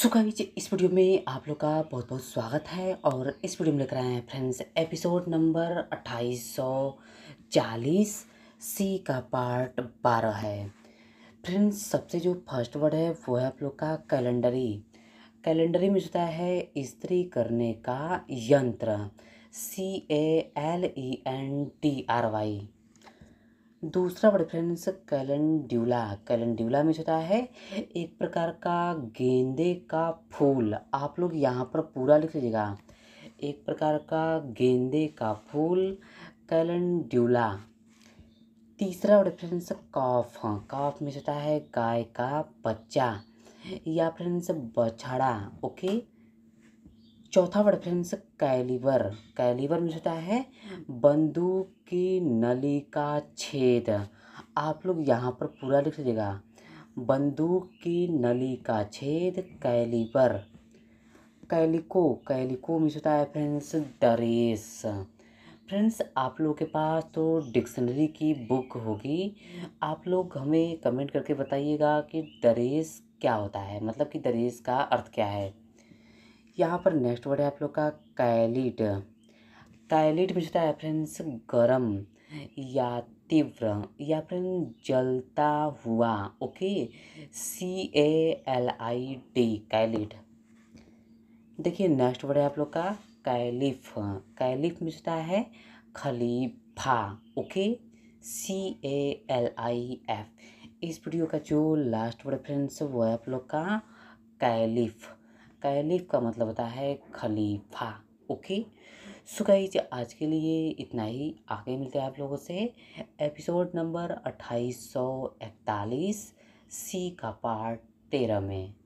सो जी इस वीडियो में आप लोग का बहुत बहुत स्वागत है और इस वीडियो में लेकर आए हैं फ्रेंड्स एपिसोड नंबर अट्ठाईस सी का पार्ट 12 है फ्रेंड्स सबसे जो फर्स्ट वर्ड है वो है आप लोग का कैलेंडरी कैलेंडरी में जुटा है स्त्री करने का यंत्र C A L E N T R Y दूसरा वर्ड फ्रेंड्स कैलेंड्यूला कैलेंड्यूला में होता है एक प्रकार का गेंदे का फूल आप लोग यहाँ पर पूरा लिख लीजिएगा एक प्रकार का गेंदे का फूल कैलेंड्यूला तीसरा वर्ड फ्रेंड्स कॉफ हाँ, कॉफ में होता है गाय का बच्चा या फ्रेंड्स बछड़ा ओके चौथा word friends calibre calibre means होता है बंदूक की नली का छेद आप लोग यहाँ पर पूरा लिख लीजिएगा बंदूक की नली का छेद कैलिवर कैलिको कैलिको मीन्स होता है फ्रेंड्स दरेस फ्रेंड्स आप लोग के पास तो डिक्शनरी की बुक होगी आप लोग हमें कमेंट करके बताइएगा कि दरेस क्या होता है मतलब कि दरेस का अर्थ क्या है यहाँ पर नेक्स्ट वर्ड है आप लोग का कैलिड कैलिड में होता है फ्रेंड्स गर्म या तीव्र या फिर जलता हुआ okay C A L I D calid देखिए नेक्स्ट वर्ड है आप लोग का कैलिफ कैलिफ में है खलीफा okay C A L I F इस वीडियो का जो लास्ट वर्ड फ्रेंड्स वो है आप लोग का कैलिफ कैलिफ का मतलब होता है खलीफा ओके सो गाइज आज के लिए इतना ही आगे मिलते हैं आप लोगों से एपिसोड नंबर अट्ठाईस सौ इकतालीस सी का पार्ट तेरह में